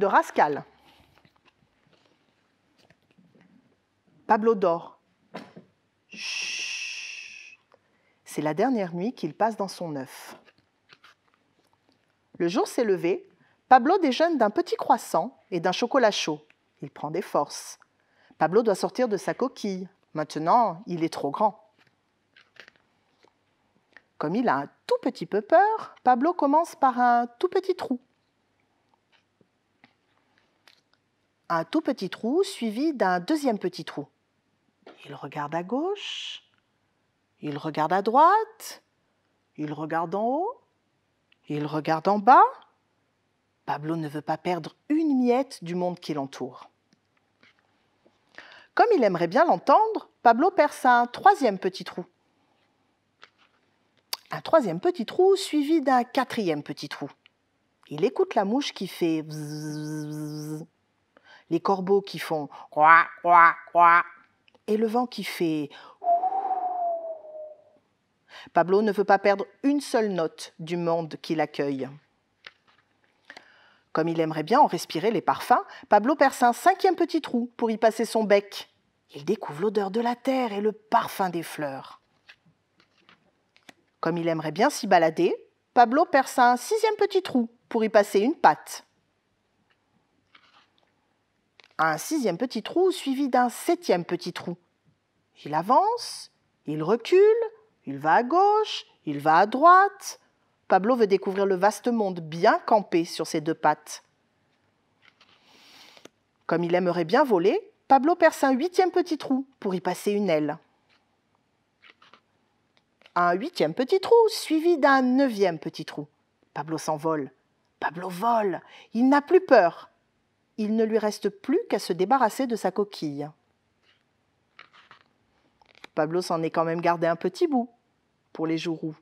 de Rascal, Pablo dort. C'est la dernière nuit qu'il passe dans son œuf. Le jour s'est levé, Pablo déjeune d'un petit croissant et d'un chocolat chaud. Il prend des forces. Pablo doit sortir de sa coquille. Maintenant, il est trop grand. Comme il a un tout petit peu peur, Pablo commence par un tout petit trou. un tout petit trou suivi d'un deuxième petit trou. Il regarde à gauche, il regarde à droite, il regarde en haut, il regarde en bas. Pablo ne veut pas perdre une miette du monde qui l'entoure. Comme il aimerait bien l'entendre, Pablo perce un troisième petit trou. Un troisième petit trou suivi d'un quatrième petit trou. Il écoute la mouche qui fait les corbeaux qui font quoi quoi quoi et le vent qui fait. Pablo ne veut pas perdre une seule note du monde qui l'accueille. Comme il aimerait bien en respirer les parfums, Pablo perce un cinquième petit trou pour y passer son bec. Il découvre l'odeur de la terre et le parfum des fleurs. Comme il aimerait bien s'y balader, Pablo perce un sixième petit trou pour y passer une patte un sixième petit trou suivi d'un septième petit trou. Il avance, il recule, il va à gauche, il va à droite. Pablo veut découvrir le vaste monde bien campé sur ses deux pattes. Comme il aimerait bien voler, Pablo perce un huitième petit trou pour y passer une aile. Un huitième petit trou suivi d'un neuvième petit trou. Pablo s'envole. Pablo vole. Il n'a plus peur il ne lui reste plus qu'à se débarrasser de sa coquille. Pablo s'en est quand même gardé un petit bout pour les jours où,